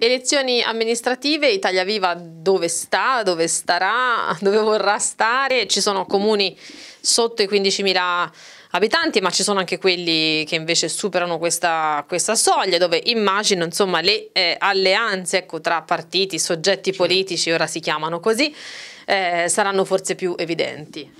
Elezioni amministrative, Italia Viva dove sta, dove starà, dove vorrà stare, ci sono comuni sotto i 15.000 abitanti, ma ci sono anche quelli che invece superano questa, questa soglia, dove immagino insomma, le eh, alleanze ecco, tra partiti, soggetti politici, ora si chiamano così, eh, saranno forse più evidenti.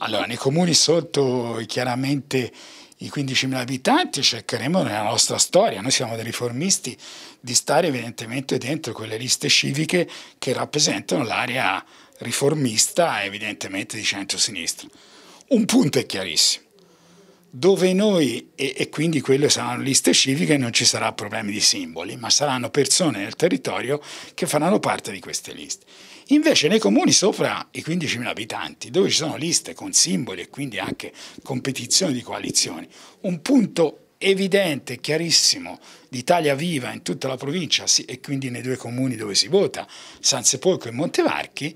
Allora, nei comuni sotto chiaramente i 15.000 abitanti, cercheremo nella nostra storia, noi siamo dei riformisti, di stare evidentemente dentro quelle liste civiche che rappresentano l'area riformista evidentemente di centro-sinistra. Un punto è chiarissimo dove noi, e, e, quindi quelle saranno liste civiche, non ci sarà problemi di simboli, ma saranno persone nel territorio che faranno parte di queste liste. Invece nei comuni sopra i 15.000 abitanti, dove ci sono liste con simboli e quindi anche competizioni di coalizioni, un punto evidente, chiarissimo, d'Italia Viva in tutta la provincia e quindi nei due comuni dove si vota, San Sepolcro e Montevarchi,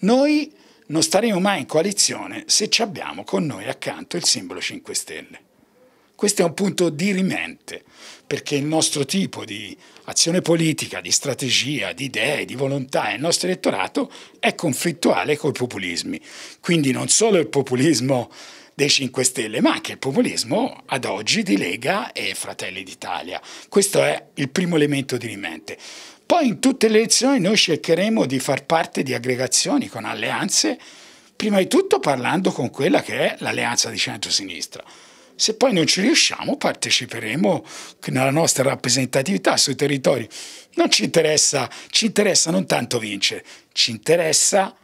noi non staremo mai in coalizione se ci abbiamo con noi accanto il simbolo 5 Stelle. Questo è un punto dirimente, perché il nostro tipo di azione politica, di strategia, di idee, di volontà e il nostro elettorato è conflittuale con i populismi. Quindi non solo il populismo dei 5 Stelle, ma anche il populismo ad oggi di Lega e Fratelli d'Italia. Questo è il primo elemento dirimente. Poi in tutte le elezioni noi cercheremo di far parte di aggregazioni con alleanze, prima di tutto parlando con quella che è l'alleanza di centro-sinistra. Se poi non ci riusciamo parteciperemo nella nostra rappresentatività sui territori. Non ci interessa, ci interessa non tanto vincere, ci interessa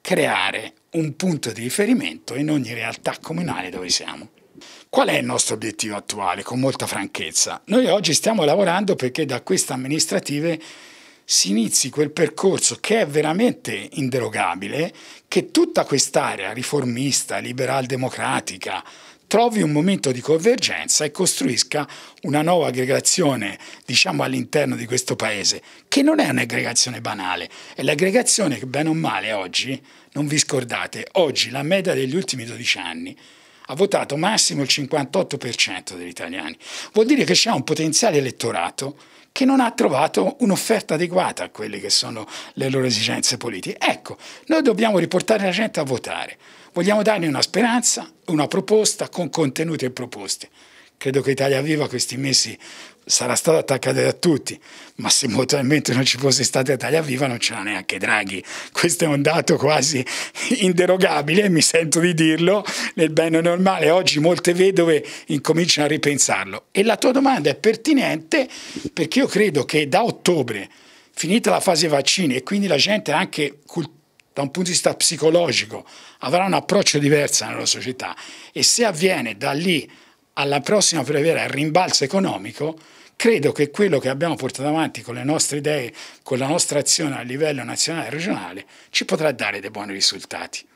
creare un punto di riferimento in ogni realtà comunale dove siamo. Qual è il nostro obiettivo attuale? Con molta franchezza. Noi oggi stiamo lavorando perché da queste amministrative si inizi quel percorso che è veramente inderogabile, che tutta quest'area riformista, liberal-democratica, trovi un momento di convergenza e costruisca una nuova aggregazione, diciamo, all'interno di questo paese, che non è un'aggregazione banale, è l'aggregazione che bene o male oggi, non vi scordate, oggi la media degli ultimi 12 anni ha votato massimo il 58% degli italiani. Vuol dire che c'è un potenziale elettorato che non ha trovato un'offerta adeguata a quelle che sono le loro esigenze politiche. Ecco, noi dobbiamo riportare la gente a votare. Vogliamo dargli una speranza, una proposta con contenuti e proposte. Credo che Italia Viva questi mesi sarà stata attaccata da tutti, ma se eventualmente non ci fosse stata Italia Viva non c'era neanche Draghi. Questo è un dato quasi inderogabile, mi sento di dirlo, nel bene nel male. Oggi molte vedove incominciano a ripensarlo. E la tua domanda è pertinente perché io credo che da ottobre, finita la fase vaccini e quindi la gente anche da un punto di vista psicologico avrà un approccio diverso nella società e se avviene da lì alla prossima primavera al rimbalzo economico, credo che quello che abbiamo portato avanti con le nostre idee, con la nostra azione a livello nazionale e regionale, ci potrà dare dei buoni risultati.